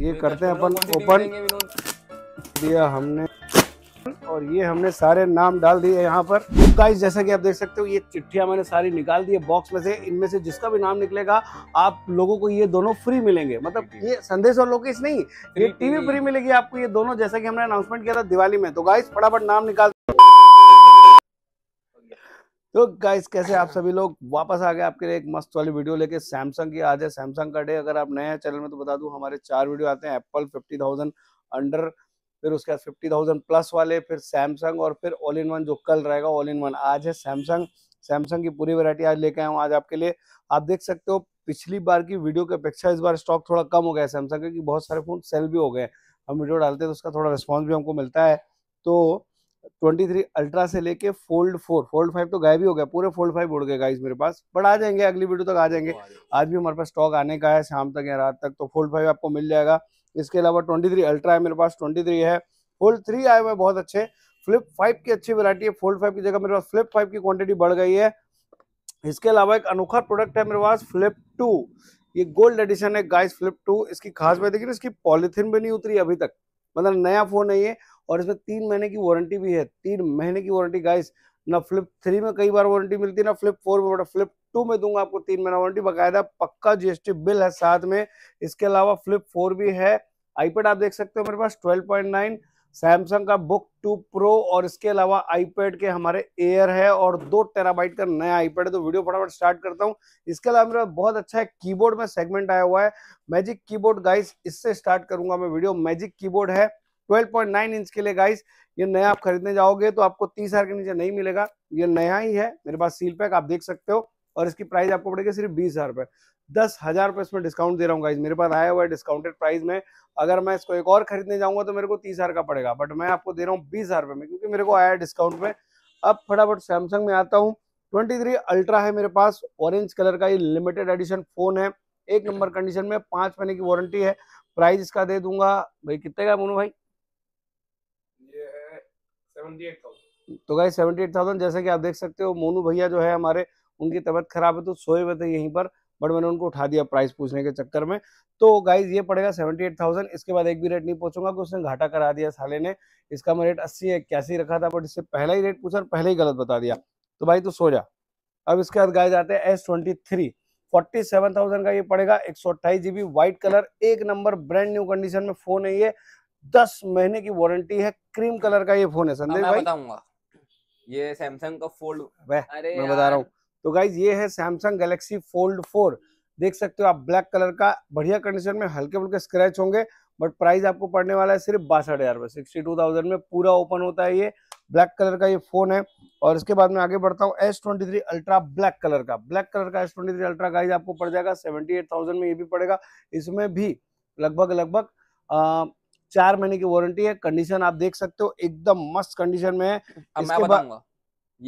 ये करते हैं अपन ओपन दिया हमने और ये हमने सारे नाम डाल दिए यहाँ पर गाइस तो जैसा कि आप देख सकते हो ये चिट्ठिया मैंने सारी निकाल दी है बॉक्स में से इनमें से जिसका भी नाम निकलेगा आप लोगों को ये दोनों फ्री मिलेंगे मतलब ये संदेश और लोकेश नहीं ये टीवी फ्री मिलेगी आपको ये दोनों जैसा कि हमने अनाउंसमेंट किया था दिवाली में तो गाइस फटाफट नाम निकाल तो गाइस कैसे आप सभी लोग वापस आ गए आपके लिए एक मस्त वाली वीडियो लेके सैमसंग की आज है सैमसंग का डे अगर आप नए हैं चैनल में तो बता दूं हमारे चार वीडियो आते हैं एप्पल फिफ्टी थाउजेंड अंडर फिर उसके बाद फिफ्टी थाउजेंड प्लस वाले फिर सैमसंग और फिर ऑल इन वन जो कल रहेगा ऑल इन वन आज है सैमसंग सैमसंग की पूरी वरायटी आज लेके आया हूँ आज आपके लिए आप देख सकते हो पिछली बार की वीडियो की अपेक्षा इस बार स्टॉक थोड़ा कम हो गया है सैमसंग क्योंकि बहुत सारे फ़ोन सेल भी हो गए हम वीडियो डालते हैं तो उसका थोड़ा रिस्पॉन्स भी हमको मिलता है तो 23 अल्ट्रा से लेके फोल्ड फोर फोल्ड फाइव तो गायब ही हो गया पूरे फोल्ड फाइव उड़ गए गाइस मेरे पास बट आ जाएंगे अगली वीडियो तक आ जाएंगे आज भी हमारे पास स्टॉक आने का है शाम तक या रात तक तो फोल्ड फाइव आपको मिल जाएगा इसके अलावा ट्वेंटी थ्री अल्ट्रा है मेरे पास ट्वेंटी थ्री है फोल्ड थ्री आए हुए बहुत अच्छे फ्लिप फाइव की अच्छी वैरायटी है फोल्ड फाइव की जगह मेरे पास फ्लिप फाइव की क्वांटिटी बढ़ गई है इसके अलावा एक अनोखा प्रोडक्ट है मेरे पास फ्लिप टू ये गोल्ड एडिशन है गाइस फ्लिप टू इसकी खास बात देखिए कि इसकी पॉलिथिन भी नहीं उतरी अभी तक मतलब नया फोन है ये और इसमें तीन महीने की वारंटी भी है तीन महीने की वारंटी गाइस ना फ्लिप थ्री में कई बार वारंटी मिलती है ना फ्लिप फोर में बट फ्लिप टू में दूंगा आपको तीन महीना वारंटी बकायदा पक्का जीएसटी बिल है साथ में इसके अलावा फ्लिप फोर भी है आईपेड आप देख सकते हो मेरे पास ट्वेल्व पॉइंट नाइन सैमसंग का बुक टू प्रो और इसके अलावा आईपैड के हमारे एयर है और दो टेराबाइट का नया आईपैड है तो वीडियो फटाफट स्टार्ट करता हूँ इसके अलावा मेरा बहुत अच्छा है कीबोर्ड में सेगमेंट आया हुआ है मैजिक कीबोर्ड गाइस इससे स्टार्ट करूंगा मैं वीडियो मैजिक कीबोर्ड है 12.9 इंच के लिए गाइस ये नया आप खरीदने जाओगे तो आपको तीस हजार के नीचे नहीं मिलेगा ये नया ही है मेरे पास सील पैक आप देख सकते हो और इसकी प्राइस आपको पड़ेगी सिर्फ बीस हजार रुपये दस हजार रुपये इसमें डिस्काउंट दे रहा हूँ गाइज मेरे पास आया हुआ है डिस्काउंटेड प्राइस में अगर मैं इसको एक और खरीदने जाऊंगा तो मेरे को तीस हजार का पड़ेगा बट मैं आपको दे रहा हूँ बीस हजार रुपये में क्योंकि मेरे को आया है डिस्काउंट में अब फटाफट सैमसंग में आता हूँ ट्वेंटी थ्री अल्ट्रा है मेरे पास ऑरेंज कलर का ये लिमिटेड एडिशन फोन है एक नंबर कंडीशन में पाँच महीने की वारंटी है प्राइस इसका दे दूंगा भाई कितने का मोनू भाई तो गाई सेवेंटी एट थाउजेंड जैसे कि आप देख सकते हो मोनू भैया जो है हमारे उनकी तबियत खराब है तो सोए हुए थे यहीं पर बट मैंने उनको उठा दिया प्राइस पूछने के चक्कर में तो गाइज ये पड़ेगा सेवेंटी एट थाउजेंड इसके बाद एक भी रेट नहीं पहुंचूंगा कि उसने घाटा करा दिया साले ने इसका मैं रेट अस्सी इक्यासी रखा था बट इससे पहला ही रेट पूछा और पहले ही गलत बता दिया तो भाई तू सो जा अब इसके बाद गाइज आते हैं S twenty three forty seven thousand का ये पड़ेगा एक सौ अट्ठाईस जीबी व्हाइट कलर एक नंबर ब्रांड न्यू कंडीशन में फोन है ये दस महीने की वारंटी है क्रीम कलर का ये फोन है संदेश हाँ, भाई बताऊंगा ये सैमसंग का फोल्ड अरे मैं बता रहा हूँ तो गाइज ये है सैमसंग गैलेक्सी फोल्ड फोर देख सकते हो आप ब्लैक कलर का बढ़िया कंडीशन में हल्के फुल्के स्क्रैच होंगे बट प्राइस आपको पड़ने वाला है सिर्फ बासठ हजार सिक्सटी टू थाउजेंड में पूरा ओपन होता है ये ब्लैक कलर का ये फोन है और इसके बाद में आगे बढ़ता हूँ S twenty three Ultra black colour का ब्लैक कलर का S twenty three Ultra guys आपको पड़ जाएगा सेवेंटी एट थाउजेंड में ये भी पड़ेगा इसमें भी लगभग लगभग चार महीने की वारंटी है कंडीशन आप देख सकते हो एकदम मस्त कंडीशन में है अब मैं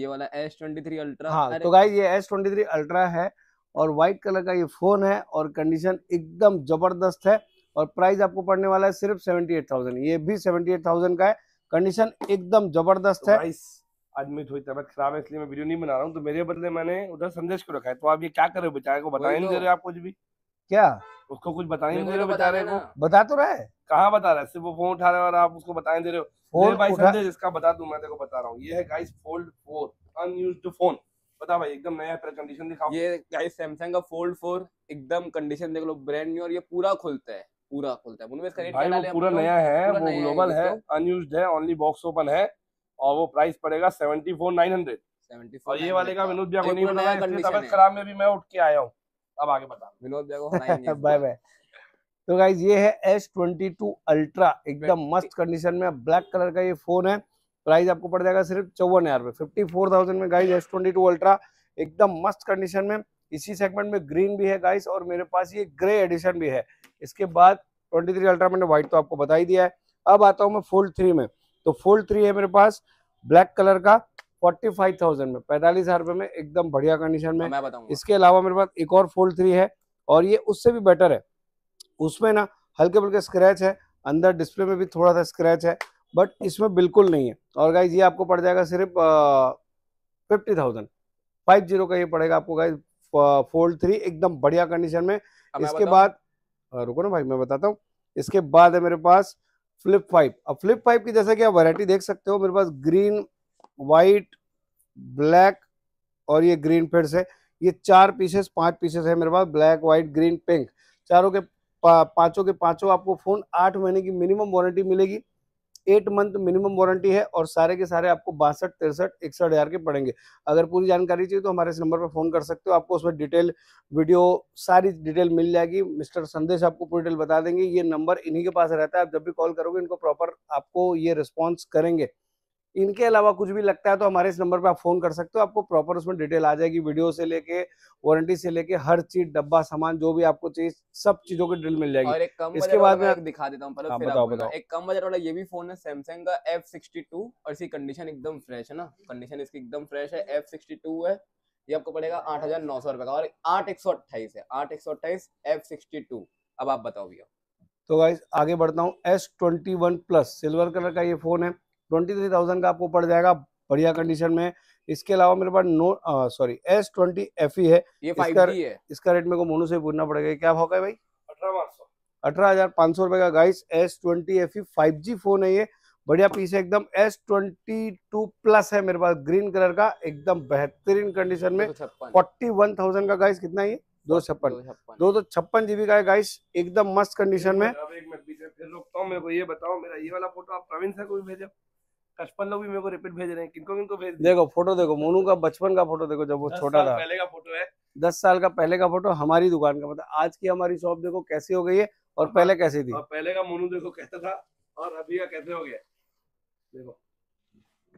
ये वाला एस ट्वेंटी थ्री अल्ट्रा हाँ तो गाई ये एस ट्वेंटी थ्री अल्ट्रा है और व्हाइट कलर का ये फोन है और कंडीशन एकदम जबरदस्त है और प्राइस आपको पड़ने वाला है सिर्फ सेवेंटी एट थाउजेंड ये भी सेवेंटी एट थाउजेंड का है कंडीशन एकदम जबरदस्त तो है एडमिट थोड़ी तबियत खराब है इसलिए मैं वीडियो नहीं बना रहा हूँ तो मेरे बदले मैंने उधर संदेश को रखा है तो आप ये क्या कर रहे हो बेचारे को बताया नहीं तो। दे रहे आप कुछ भी क्या उसको कुछ बताए नहीं दे रहे तो बता रहे बता तो रहा है कहाँ बता रहा है सिर्फ वो फोन उठा रहे हो और आप उसको बताए दे रहे हो फोन भाई समझे बता दू मैं देखो बता रहा हूँ ये है guys Fold four unused phone बता भाई एकदम नया कंडीशन दिखाओ ये गाइस सैमसंग का फोल्ड फोर एकदम कंडीशन देख लो ब्रांड न्यू और ये पूरा खुलता है पूरा खुलता है इसका रेट भाई पूरा नया है वो ग्लोबल है है ओनली बॉक्स ओपन है और वो प्राइस पड़ेगा सेवेंटी फोर नाइन हंड्रेड और ये वाले का विनोद नहीं खराब में भी मैं उठ के आया हूँ अब आगे बताओ विनोद भैया बाय बाय तो गाइज ये है एस ट्वेंटी टू अल्ट्रा एकदम मस्त कंडीशन में ब्लैक कलर का ये फोन है प्राइस आपको पड़ जाएगा सिर्फ चौवन हजार रुपये फिफ्टी फोर थाउजेंड में guys S twenty two Ultra एकदम मस्त कंडीशन में इसी सेगमेंट में ग्रीन भी है गाइज और मेरे पास ये ग्रे एडिशन भी है इसके बाद ट्वेंटी थ्री अल्ट्रा मैंने व्हाइट तो आपको बता ही दिया है अब आता हूँ मैं फोल्ड थ्री में तो फोल्ड थ्री है मेरे पास ब्लैक कलर का फोर्टी फाइव थाउजेंड में पैंतालीस हजार रुपए में एकदम बढ़िया कंडीशन में हाँ, मैं इसके अलावा मेरे पास एक और फोल्ड थ्री है और ये उससे भी बेटर है उसमें ना हल्के फुल्के स्क्रैच है अंदर डिस्प्ले में भी थोड़ा सा स्क्रैच है बट इसमें बिल्कुल नहीं है और गाइज ये आपको पड़ जाएगा सिर्फ फिफ्टी थाउजेंड फाइव जीरो का ये पड़ेगा आपको गाइज फोल्ड थ्री एकदम बढ़िया कंडीशन में इसके बाद रुको ना भाई मैं बताता हूँ इसके बाद है मेरे पास फ्लिप फाइव अब फ्लिप फाइव की जैसा कि आप वैरायटी देख सकते हो मेरे पास ग्रीन वाइट ब्लैक और ये ग्रीन फिर है ये चार पीसेस पांच पीसेस है मेरे पास ब्लैक व्हाइट ग्रीन पिंक चारों के पांचों के पांचों आपको फ़ोन आठ महीने की मिनिमम वारंटी मिलेगी एट मंथ मिनिमम वारंटी है और सारे के सारे आपको बासठ तिरसठ इकसठ हज़ार के पड़ेंगे अगर पूरी जानकारी चाहिए तो हमारे इस नंबर पर फ़ोन कर सकते हो आपको उसमें डिटेल वीडियो सारी डिटेल मिल जाएगी मिस्टर संदेश आपको पूरी डिटेल बता देंगे ये नंबर इन्हीं के पास रहता है आप जब भी कॉल करोगे इनको प्रॉपर आपको ये रिस्पॉन्स करेंगे इनके अलावा कुछ भी लगता है तो हमारे इस नंबर पर आप फोन कर सकते हो आपको प्रॉपर उसमें डिटेल आ जाएगी वीडियो से लेके वारंटी से लेके हर चीज डब्बा सामान जो भी आपको चाहिए सब चीजों की डिटेल मिल जाएगी और एक कम इसके बाद मैं दिखा देता हूँ हाँ, बताओ बताओ एक कम बजट वाला ये भी फोन है सैमसंग का एफ सिक्सटी टू और इसकी कंडीशन एकदम फ्रेश है ना कंडीशन इसकी एकदम फ्रेश है एफ सिक्सटी टू है ये आपको पड़ेगा आठ हजार नौ सौ रुपए का और आठ एक सौ अट्ठाईस है आठ एक सौ अट्ठाईस एफ सिक्सटी टू अब आप बताओ भैया तो गाइज आगे बढ़ता हूँ S twenty one plus silver colour का ये फोन है ट्वेंटी थ्री थाउजेंड का आपको पड़ जाएगा बढ़िया कंडीशन में इसके अलावा मेरे पास no sorry S twenty F E है इसका, रेट मेरे को मोनू से पूछना पड़ेगा क्या भाव का है भाई अठारह हजार पांच सौ रुपए का guys S twenty F E five G phone है ये बढ़िया पीस है एकदम एस ट्वेंटी टू प्लस है मेरे पास ग्रीन कलर का एकदम बेहतरीन कंडीशन में फोर्टी वन थाउजेंड का गाइस कितना है दो सौ छप्पन दो सौ छप्पन जीबी का है गाइस एकदम मस्त कंडीशन में अब एक मिनट फिर रुकता हूँ मेरे को ये बताओ मेरा ये वाला फोटो आप प्रवीण सर को भी भेजो कचपन लोग भी मेरे को रिपीट भेज रहे हैं किनको किनको भेज देखो फोटो देखो मोनू का बचपन का फोटो देखो जब वो छोटा था पहले का फोटो है दस साल का पहले का फोटो हमारी दुकान का मतलब आज की हमारी शॉप देखो कैसी हो गई है और हाँ। पहले कैसी थी पहले का मोनू देखो कहता था और अभी का कैसे हो गया देखो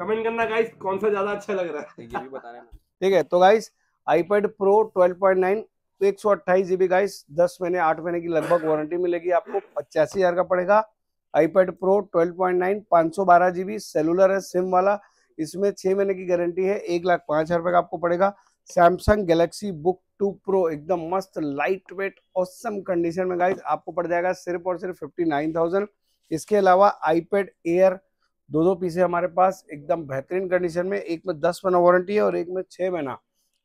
कमेंट करना गाइस कौन सा ज्यादा अच्छा लग रहा है ये भी बताना ठीक है तो गाइस आईपैड प्रो 12.9 एक सौ अट्ठाईस जीबी गाइस दस महीने आठ महीने की लगभग वारंटी मिलेगी आपको पचासी हजार का पड़ेगा आईपैड प्रो 12.9 512 जीबी सेलुलर है सिम वाला इसमें छः महीने की गारंटी है एक लाख पाँच हज़ार रुपये का आपको पड़ेगा Samsung Galaxy Book two pro एकदम मस्त लाइट वेट ऑसम कंडीशन में गाइज आपको पड़ जाएगा सिर्फ और सिर्फ फिफ्टी नाइन थाउजेंड इसके अलावा आईपैड एयर दो दो पीस है हमारे पास एकदम बेहतरीन कंडीशन में एक में दस महीना वारंटी है और एक में छः महीना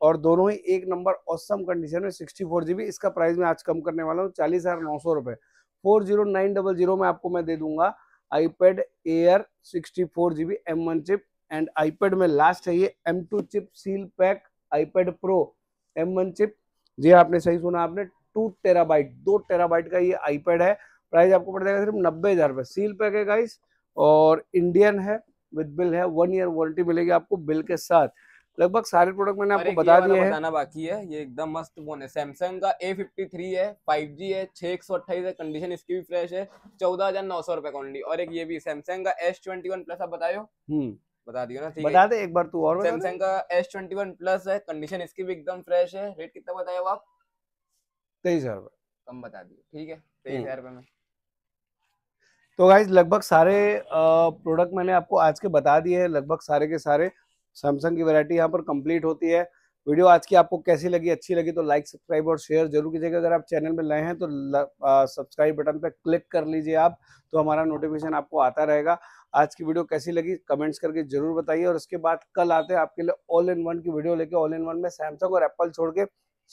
और दोनों ही एक नंबर औसम कंडीशन में सिक्सटी फोर जीबी इसका प्राइस मैं आज कम करने वाला हूँ चालीस हज़ार नौ सौ रुपये four zero nine double zero में आपको मैं दे दूंगा iPad air sixty four G B M one chip and iPad में लास्ट है ये M two chip seal pack iPad pro M one chip जी आपने सही सुना आपने टू टेराबाइट दो टेराबाइट का ये आईपैड है प्राइस आपको पड़ जाएगा सिर्फ नब्बे हज़ार रुपये सील पैक है गाइस और इंडियन है विद बिल है वन ईयर वारंटी मिलेगी आपको बिल के साथ लगभग सारे प्रोडक्ट मैंने आपको बता दिया है बताना बाकी है ये एकदम मस्त फोन है सैमसंग का ए फिफ्टी थ्री है फाइव जी है छह एक सौ अट्ठाईस है कंडीशन इसकी भी फ्रेश है चौदह हजार नौ सौ रुपए ओनली और एक ये भी सैमसंग का एस ट्वेंटी वन प्लस आप बताओ हम्म। बता दियो ना ठीक बता दे एक बार तू और सैमसंग का एस ट्वेंटी वन प्लस है कंडीशन इसकी भी एकदम फ्रेश है रेट कितना बताया आप तेईस हजार रुपए कम बता दिए ठीक है तेईस हम्म। हजार रुपए में तो गाइज लगभग सारे प्रोडक्ट मैंने आपको आज के बता दिए हैं लगभग सारे के सारे सैमसंग की वैरायटी यहाँ पर कंप्लीट होती है वीडियो आज की आपको कैसी लगी अच्छी लगी तो लाइक सब्सक्राइब और शेयर जरूर कीजिएगा अगर आप चैनल में नए हैं तो सब्सक्राइब बटन पर क्लिक कर लीजिए आप तो हमारा नोटिफिकेशन आपको आता रहेगा आज की वीडियो कैसी लगी कमेंट्स करके जरूर बताइए और उसके बाद कल आते हैं आपके लिए ऑल इन वन की वीडियो लेके ऑल इन वन में सैमसंग और एप्पल छोड़ के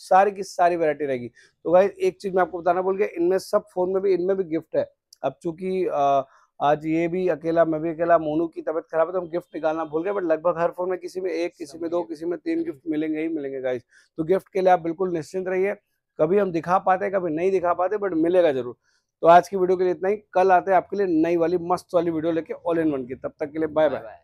सारी की सारी वैरायटी रहेगी तो भाई एक चीज़ मैं आपको बताना बोल गया इनमें सब फोन में भी इनमें भी गिफ्ट है अब चूंकि आज ये भी अकेला मैं भी अकेला मोनू की तबीयत खराब है तो हम गिफ्ट निकालना भूल गए बट लगभग हर फोन में किसी में एक किसी में दो किसी में तीन हम्म। गिफ्ट मिलेंगे ही मिलेंगे गाइस तो गिफ्ट के लिए आप बिल्कुल निश्चिंत रहिए कभी हम दिखा पाते कभी नहीं दिखा पाते बट मिलेगा जरूर तो आज की वीडियो के लिए इतना ही कल आते हैं आपके लिए नई वाली मस्त वाली वीडियो लेके ऑल इन वन की तब तक के लिए बाय बाय